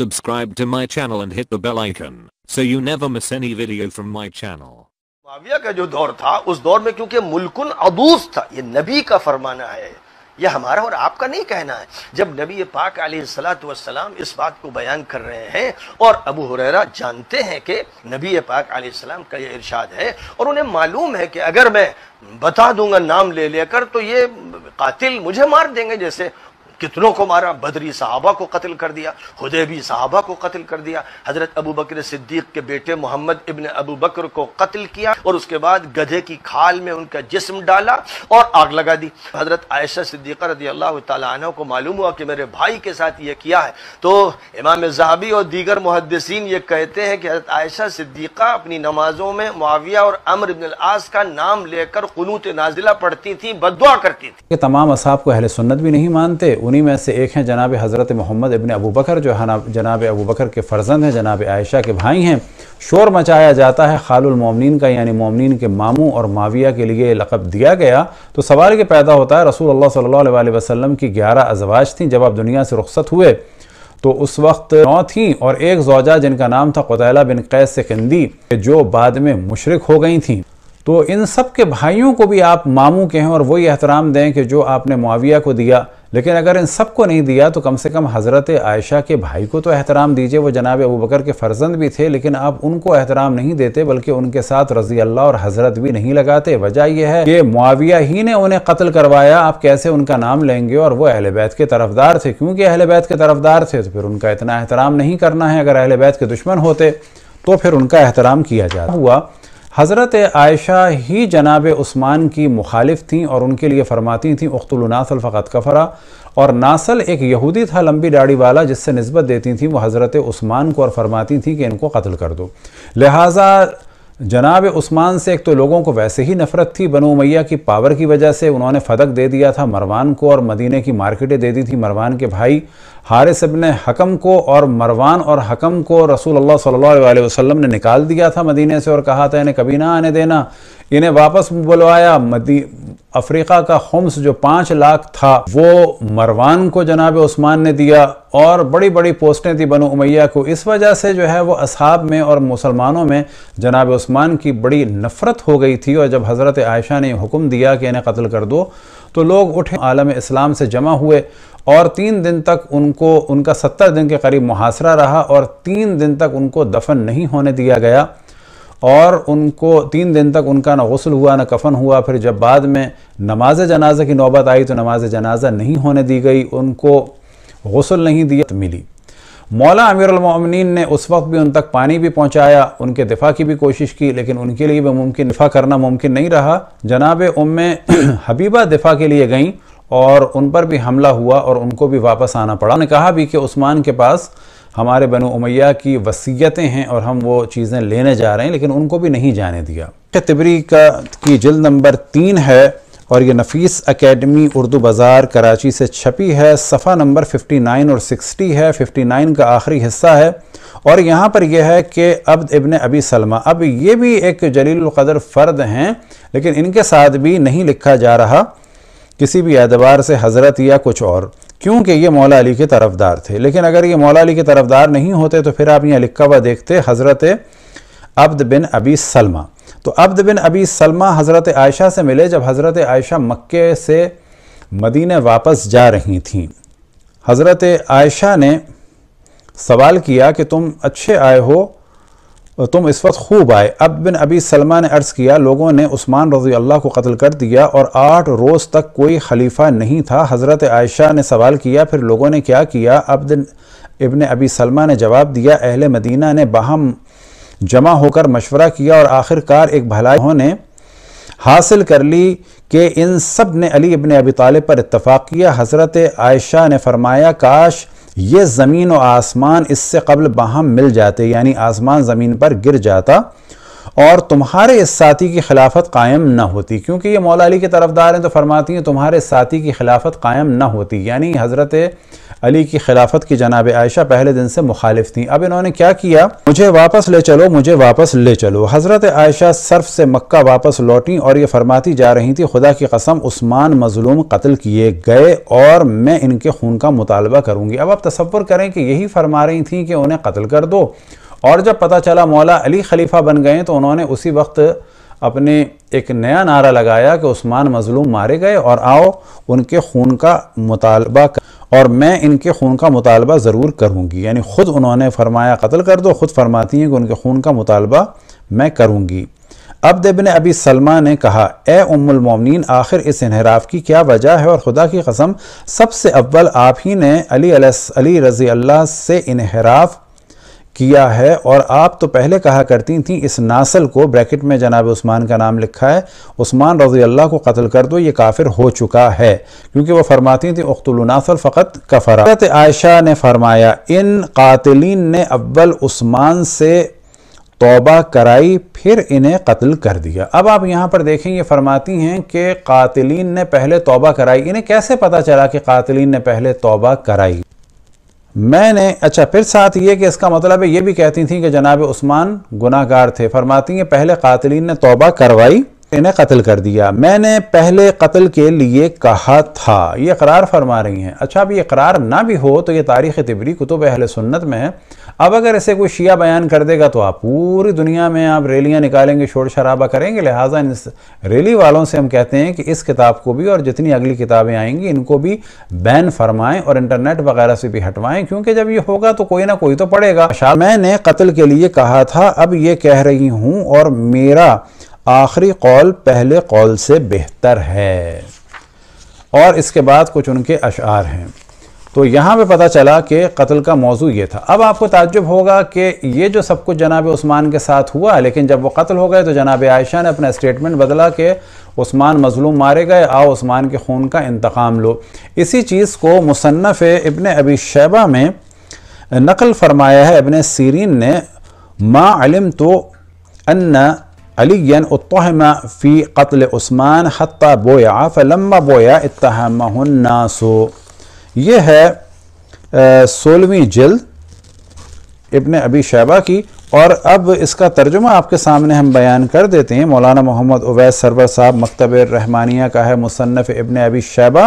Subscribe to my channel and hit the bell icon so you never miss any video from my channel. माविया का जो दौर था उस दौर में क्योंकि मुल्कुन अदूस था ये नबी का फरमाना है यह हमारा और आपका नहीं कहना है जब नबी पाक सलाम इस बात को बयान कर रहे हैं और अबू हुररा जानते हैं कि नबी पाक सलाम का यह इरशाद है और उन्हें मालूम है कि अगर मैं बता दूंगा नाम ले लेकर तो ये कातिल मुझे मार देंगे जैसे कितनों को मारा बदरी साहबा को कत्ल कर दिया हुदैबी साहबा को कत्ल कर दिया हजरत अबू बकर सिद्दीक के बेटे मोहम्मद इबन अबू बकर को कत्ल किया और उसके बाद गधे की खाल में उनका जिस्म डाला और आग लगा दी हजरत आयशा सिद्दीक रदी अल्लाह तला को मालूम हुआ कि मेरे भाई के साथ ये किया है तो इमाम जहाबी और दीगर मुहदसिन ये कहते हैं कि हजरत आयशा सिद्दीक़ा अपनी नमाजों में मुआविया और अमर इबन आस का नाम लेकर कनूत नाजिला पढ़ती थी बदवा करती थी तमाम असाब को अहल सुन्नत भी नहीं मानते उन्हीं में से एक हैं जनाब हज़रत मोहम्मद इबन अबू बकर जो है ना जनाब अबू बकर के फ़र्जंद हैं जनाब आयशा के भाई हैं शोर मचाया जाता है खालमोमिन का यानी मोमिन के मामू और माविया के लिए लक़ब दिया गया तो सवाल ये पैदा होता है रसूल अल्लाह सल्लल्लाहु अलैहि वसल्लम की ग्यारह अजवाज थी जब आप दुनिया से रुख्सत हुए तो उस वक्त नौ थीं और एक जोजा जिनका नाम था कुतैला बिन कैस कंदी जो बाद में मुशरक हो गई थी तो इन सब के भाइयों को भी आप मामू के हैं और वही एहतराम दें कि जो आपने माविया को दिया लेकिन अगर इन सबको नहीं दिया तो कम से कम हज़रत आयशा के भाई को तो एहतराम दीजिए वो जनाब अबू बकर के फ़र्जंद भी थे लेकिन आप उनको एहतराम नहीं देते बल्कि उनके साथ रज़ी अल्लाह और हज़रत भी नहीं लगाते वजह यह है कि मुआविया ही ने उन्हें कत्ल करवाया आप कैसे उनका नाम लेंगे और वो अहल बैत के तरफदार थे क्योंकि अहल बैत के तरफदार थे तो फिर उनका इतना एहतराम नहीं करना है अगर अहल बैत के दुश्मन होते तो फिर उनका एहतराम किया जाता हुआ हज़रत आयशा ही जनाब उस्मान की मुखालिफ थी और उनके लिए फरमाती थीं उख्तुलनासल फ़कत कफरा और नासल एक यहूदी था लंबी दाढ़ी वाला जिससे नस्बत देती थी वो हज़रत उस्मान को और फरमाती थी कि इनको कत्ल कर दो लिहाजा जनाब उस्मान से एक तो लोगों को वैसे ही नफरत थी बनो मैया की पावर की वजह से उन्होंने फदक दे दिया था मरवान को और मदीने की मार्केटें दे दी थी मरवान के भाई हारिस ने हकम को और मरवान और हकम को रसूल अल्लाह सल्लल्लाहु अलैहि वसल्लम ने निकाल दिया था मदीने से और कहा था इन्हें कभी ना आने देना इन्हें वापस बुलवाया मदी अफ्रीका का हम्स जो पाँच लाख था वो मरवान को जनाब उस्मान ने दिया और बड़ी बड़ी पोस्टें थी बनो उमैया को इस वजह से जो है वो असहाब में और मुसलमानों में जनाब उस्मान की बड़ी नफ़रत हो गई थी और जब हज़रत आयशा ने हुक्म दिया कि इन्हें कत्ल कर दो तो लोग उठे आलम इस्लाम से जमा हुए और तीन दिन तक उनको उनका सत्तर दिन के करीब मुहासरा रहा और तीन दिन तक उनको दफन नहीं होने दिया गया और उनको तीन दिन तक उनका ना गसल हुआ ना कफन हुआ फिर जब बाद में नमाज जनाजा की नौबत आई तो नमाज जनाजा नहीं होने दी गई उनको गसल नहीं दिया तो मिली मौला अमीरमिन ने उस वक्त भी उन तक पानी भी पहुँचाया उनके दिफा की भी कोशिश की लेकिन उनके लिए भी मुमकिन दिफा करना मुमकिन नहीं रहा जनाब उम हबीबा दिफा के लिए गईं और उन पर भी हमला हुआ और उनको भी वापस आना पड़ा उन्होंने कहा भी कि उस्मान के पास हमारे बनु उमैया की वसीयतें हैं और हम वो चीज़ें लेने जा रहे हैं लेकिन उनको भी नहीं जाने दिया तिबरी का की जल्द नंबर तीन है और ये नफीस अकेडमी उर्दू बाज़ार कराची से छपी है सफ़ा नंबर 59 और 60 है 59 का आखिरी हिस्सा है और यहाँ पर यह है कि अब्द इबन अबी सलमा अब ये भी एक कदर फ़र्द हैं लेकिन इनके साथ भी नहीं लिखा जा रहा किसी भी एतबार से हज़रत या कुछ और क्योंकि ये मौला अली के तरफदार थे लेकिन अगर ये मौला अली के तरफदार नहीं होते तो फिर आप यहाँ लिखा हुआ देखते हज़रत अब्द बिन अबी सलमा तो अब्द बिन अबी सलमा हज़रत आयशा से मिले जब हज़रत आयशा मक्के से मदीने वापस जा रही थीं हज़रत आयशा ने सवाल किया कि तुम अच्छे आए हो तुम इस वक्त खूब आए अब बिन अबी सलमा ने अर्ज़ किया लोगों ने उस्मान रजी अल्लाह को कत्ल कर दिया और आठ रोज़ तक कोई खलीफा नहीं था हज़रत आयशा ने सवाल किया फिर लोगों ने क्या किया अब इबन अबी सलमा ने जवाब दिया अहल मदीना ने बहम जमा होकर मशवरा किया और आखिरकार एक भलाई उन्होंने हासिल कर ली कि इन सब ने अली इबन अबी तालब पर इतफ़ाक़ किया हज़रत आयशा ने फरमाया काश ये ज़मीन व आसमान इससे कबल बाहम मिल जाते यानी आसमान ज़मीन पर गिर जाता और तुम्हारे इस साथी की खिलाफत कायम न होती क्योंकि ये मौला अली के तरफदार हैं तो फरमाती हैं तुम्हारे साथी की खिलाफत कायम न होती यानी हज़रत अली की खिलाफत की जनाब आयशा पहले दिन से मुखालिफ थी अब इन्होंने क्या किया मुझे वापस ले चलो मुझे वापस ले चलो हज़रत आयशा सर्फ से मक्का वापस लौटी और ये फरमाती जा रही थी खुदा की कसम उस्मान मजलूम कत्ल किए गए और मैं इनके खून का मुतालबा करूँगी अब आप तस्वर करें कि यही फरमा रही थी कि उन्हें कत्ल कर दो और जब पता चला मौला अली खलीफा बन गए तो उन्होंने उसी वक्त अपने एक नया नारा लगाया कि उस्मान मजलूम मारे गए और आओ उनके खून का मुतालबा कर और मैं इनके खून का मुतालबा ज़रूर करूँगी यानी ख़ुद उन्होंने फरमाया कत्ल कर दो ख़ुद फरमाती हैं कि उनके खून का मुतालबा मैं करूँगी अब दबिन अबी सलमा ने कहा ए आखिर इस इनहराफ की क्या वजह है और ख़ुदा की कसम सबसे अव्वल आप ही ने अली अली रज़ी अल्लाह से इनहराफ किया है और आप तो पहले कहा करती थी इस नासल को ब्रैकेट में जनाब उस्मान का नाम लिखा है उस्मान रजी अल्लाह को कत्ल कर दो ये काफिर हो चुका है क्योंकि वह फरमाती थी उख्तुलनासल फ़कत कफ़रत आयशा ने फरमाया इन कातिलीन ने अव्वल उस्मान से तोबा कराई फिर इन्हें कत्ल कर दिया अब आप यहाँ पर देखें ये फरमाती हैं कि कातिलीन ने पहले तोबा कराई इन्हें कैसे पता चला कि कातिलीन ने पहले तोबा कराई मैंने अच्छा फिर साथ ये कि इसका मतलब है ये भी कहती थी कि जनाब उस्मान गुनाहगार थे फरमाती हैं पहले कातलीन ने तोबा करवाई इन्हें कत्ल कर दिया मैंने पहले कत्ल के लिए कहा था ये करार फरमा रही हैं अच्छा अब ये करार ना भी हो तो ये तारीख तिबरी कुतुब अहल सुन्नत में अब अगर ऐसे कोई शिया बयान कर देगा तो आप पूरी दुनिया में आप रैलियाँ निकालेंगे शोर शराबा करेंगे लिहाजा इस रैली वालों से हम कहते हैं कि इस किताब को भी और जितनी अगली किताबें आएंगी इनको भी बैन फरमाएं और इंटरनेट वगैरह से भी हटवाएं क्योंकि जब ये होगा तो कोई ना कोई तो पड़ेगा मैंने कत्ल के लिए कहा था अब ये कह रही हूँ और मेरा आखिरी कौल पहले कौल से बेहतर है और इसके बाद कुछ उनके अशार हैं तो यहाँ पे पता चला कि कत्ल का मौजू ये था अब आपको ताज्जुब होगा कि ये जो सब कुछ जनाब उस्मान के साथ हुआ लेकिन जब वो कत्ल हो गए तो जनाब आयशा ने अपना स्टेटमेंट बदला कि उस्मान मजलूम मारे गए आओ उस्मान के खून का इंतकाम लो इसी चीज़ को मुसनफ़ इबन अबी शैबा में नकल फरमाया है इबन सीरीन ने माँ तो अन्ना अलीन फ़ी कत्ल उस्मान हत्या बोया फ़लम्मा बोया सो ये है सोलहवीं जल्द इबन अबी शैबा की और अब इसका तर्जुमा आपके सामने हम बयान कर देते हैं मौलाना मोहम्मद उवैस सरवर साहब मकतब रहमानिया का है मुसनफ़ इबन अबी शैबा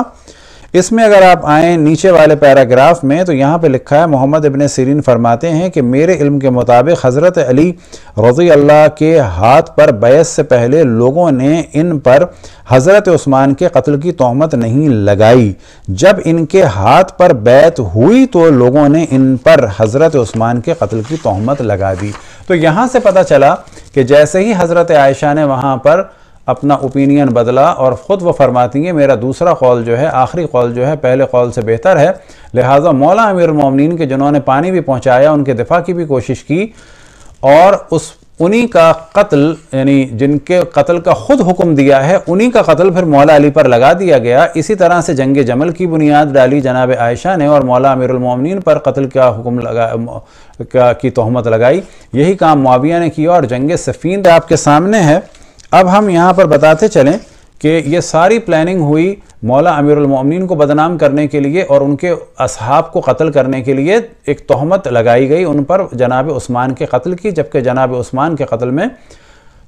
इसमें अगर आप आए नीचे वाले पैराग्राफ में तो यहाँ पे लिखा है मोहम्मद इबन सीरीन फरमाते हैं कि मेरे इल्म के मुताबिक हज़रत अली रज़ी अल्लाह के हाथ पर बैस से पहले लोगों ने इन पर हज़रत उस्मान के कत्ल की तहमत नहीं लगाई जब इनके हाथ पर बैत हुई तो लोगों ने इन पर हज़रत उस्मान के कत्ल की तहमत लगा दी तो यहाँ से पता चला कि जैसे ही हज़रत आयशा ने वहाँ पर अपना ओपिनियन बदला और ख़ुद वह फरमाती हैं मेरा दूसरा कौल जो है आखिरी कौल जो है पहले कौल से बेहतर है लिहाजा मौला अमीर के जिन्होंने पानी भी पहुँचाया उनके दिफा की भी कोशिश की और उस उन्हीं का कत्ल यानी जिनके कत्ल का खुद हुक्म दिया है उन्हीं का कत्ल फिर मौला अली पर लगा दिया गया इसी तरह से जंग जमल की बुनियाद डाली जनाब आयशा ने और मौला अमीरमिन पर कत्ल का हुक्म लगा का, की तहमत लगाई यही काम मुआविया ने किया और जंग सफ़ीन आपके सामने है अब हम यहाँ पर बताते चलें कि ये सारी प्लानिंग हुई मौला अमीरमिन को बदनाम करने के लिए और उनके असहाब को कत्ल करने के लिए एक तहमत लगाई गई उन पर जनाब उस्मान के कत्ल की जबकि जनाब उस्मान के कत्ल में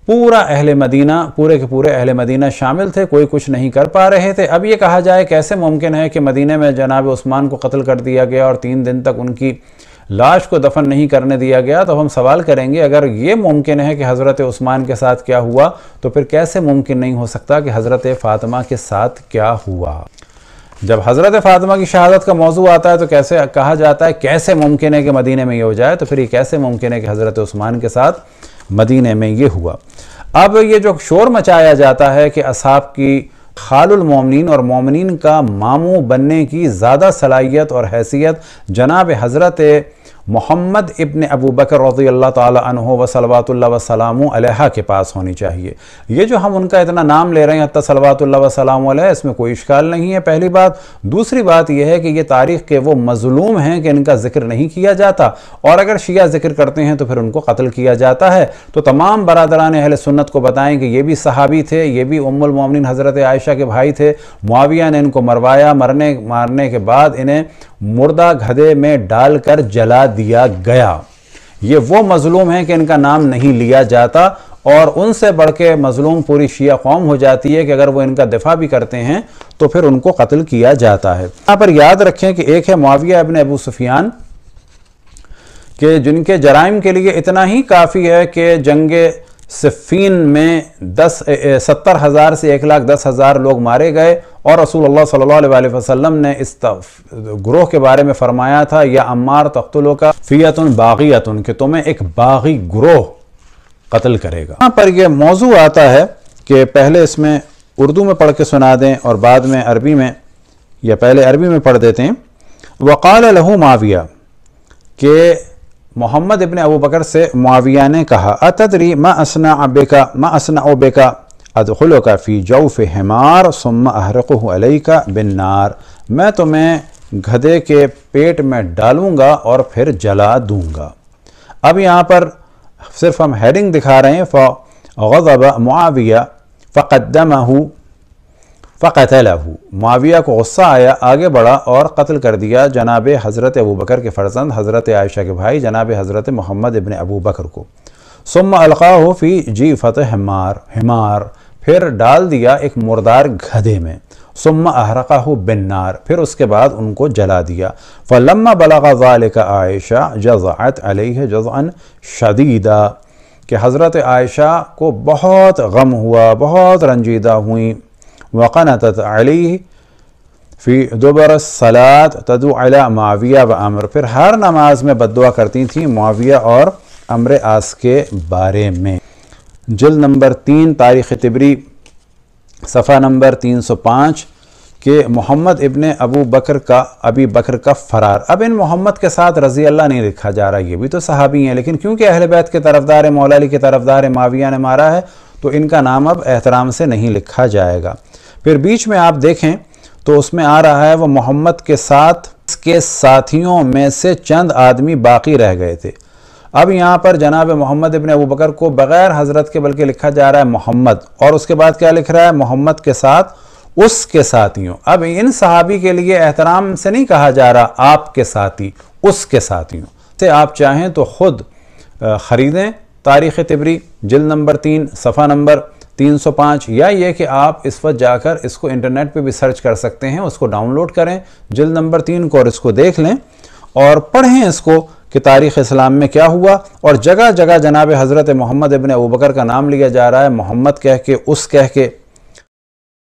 पूरा अहल मदीना पूरे के पूरे अहल मदीना शामिल थे कोई कुछ नहीं कर पा रहे थे अब ये कहा जाए कैसे मुमकिन है कि मदीने में जनाब उस्मान को कत्ल कर दिया गया और तीन दिन तक उनकी लाश को दफन नहीं करने दिया गया तो हम सवाल करेंगे अगर ये मुमकिन है कि हज़रत उस्मान के साथ क्या हुआ तो फिर कैसे मुमकिन नहीं हो सकता कि हज़रत फ़ातिमा के साथ क्या हुआ जब हज़रत फ़ातिमा की शहादत का मौजू आता है तो कैसे कहा जाता है कैसे मुमकिन है कि मदीने में ये हो जाए तो फिर ये कैसे मुमकिन है कि हज़रत उस्मान के साथ मदीने में ये हुआ अब ये जो शोर मचाया जाता है कि असाब की खालमोमिन और मोमिन का मामू बनने की ज़्यादा सलाहियत और हैसियत जनाब हज़रत मोहम्मद इबन अबू बकर रजी अल्लाह तह व सलवातुल्ला वसलाम के पास होनी चाहिए ये जो हम उनका इतना नाम ले रहे हैं हती वसलाम इसमें कोई इश्काल नहीं है पहली बात दूसरी बात यह है कि ये तारीख़ के वो मजलूम हैं कि इनका जिक्र नहीं किया जाता और अगर शिया जिक्र करते हैं तो फिर उनको कत्ल किया जाता है तो तमाम बरदरान अहल सुन्नत को बताएं कि ये भी सहाबी थे ये भी उम्मोमिन हज़रत आयशा के भाई थे मुआविया ने इनको मरवाया मरने मारने के बाद इन्हें मुर्दा गधे में डालकर जला दिया गया ये वो मजलूम हैं कि इनका नाम नहीं लिया जाता और उनसे बढ़ के मजलूम पूरी शिया कौम हो जाती है कि अगर वो इनका दिफा भी करते हैं तो फिर उनको कत्ल किया जाता है यहाँ पर याद रखें कि एक है मुआविया अबन अबू सुफियान के जिनके जराइम के लिए इतना ही काफ़ी है कि जंग सिफ़ीन में दस सत्तर हज़ार से एक लाख दस हज़ार लोग मारे गए और रसूल अल्लाह सल्लल्लाहु अलैहि वसल्लम ने इस ग्रोह के बारे में फरमाया था या अम्मार तख्तलो का फ़ियतन बागीतन कि तुम्हें एक बागी ग्रोह कत्ल करेगा यहाँ पर यह मौजू आता है कि पहले इसमें उर्दू में पढ़ के सुना दें और बाद में अरबी में या पहले अरबी में पढ़ देते हैं वक़ाल लहू माविया के मोहम्मद इबन अबू बकर से मुआविया ने कहा अतदरी मा असना अबेका मा असना ओबेका अदखलो का फ़ी जौफ़ हमार सुम अहरक़लई का बिन्नार मैं तुम्हें गधे के पेट में डालूंगा और फिर जला दूंगा अब यहाँ पर सिर्फ हम हेडिंग दिखा रहे हैं फ़ौ गज़ब मुआविया फ़क़दम फ़तलहू माविया को गुस्सा आया आगे बढ़ा और कत्ल कर दिया जनाब हज़रत अबू बकर के फ़र्जंद हज़रत आयशा के भाई जनाब हज़रत मोहम्मद इबन अबू बकर को सुम अलका फ़ी जी फ़तः हमार हमार फिर डाल दिया एक मुर्दार गधे में सुम अहरका बिनार फिर उसके बाद उनको जला दिया फ़लम बलगा ज़ाल का आयशा जज़ात अलह जज़न शदीदा कि हज़रत आयशा को बहुत गम हुआ बहुत रंजीदा हुई वक़नत अली फ़ी दोबर सलात तदु अला माविया व अमर फिर हर नमाज में बदुआ करती थी माविया और अमर आस के बारे में जल नंबर तीन तारीख़ तिबरी सफ़ा नंबर तीन सौ पाँच के मोहम्मद इबन अबू बकर का अबी बकर का फ़रार अब इन मोहम्मद के साथ रज़ी अल्लाह नहीं लिखा जा रहा ये भी तो सहाबी हैं लेकिन क्योंकि अहल बैत के तरफदार मौला अली के तरफदार माविया ने मारा है तो इनका नाम अब एहतराम से नहीं लिखा जाएगा फिर बीच में आप देखें तो उसमें आ रहा है वह मोहम्मद के साथ के साथियों में से चंद आदमी बाकी रह गए थे अब यहाँ पर जनाब मोहम्मद इबन अबू बकर को बग़ैर हज़रत के बल्कि लिखा जा रहा है मोहम्मद और उसके बाद क्या लिख रहा है मोहम्मद के साथ उसके साथियों अब इन सहाबी के लिए एहतराम से नहीं कहा जा रहा आपके साथी उसके साथियों से आप चाहें तो ख़ुद ख़रीदें तारीख़ तिबरी जिल नंबर तीन सफ़ा नंबर 305 या ये कि आप इस वक्त जाकर इसको इंटरनेट पे भी सर्च कर सकते हैं उसको डाउनलोड करें जिल नंबर तीन को और इसको देख लें और पढ़ें इसको कि तारीख़ इस्लाम में क्या हुआ और जगह जगह जनाब हज़रत मोहम्मद इबन अबू बकर का नाम लिया जा रहा है मोहम्मद कह के उस कह के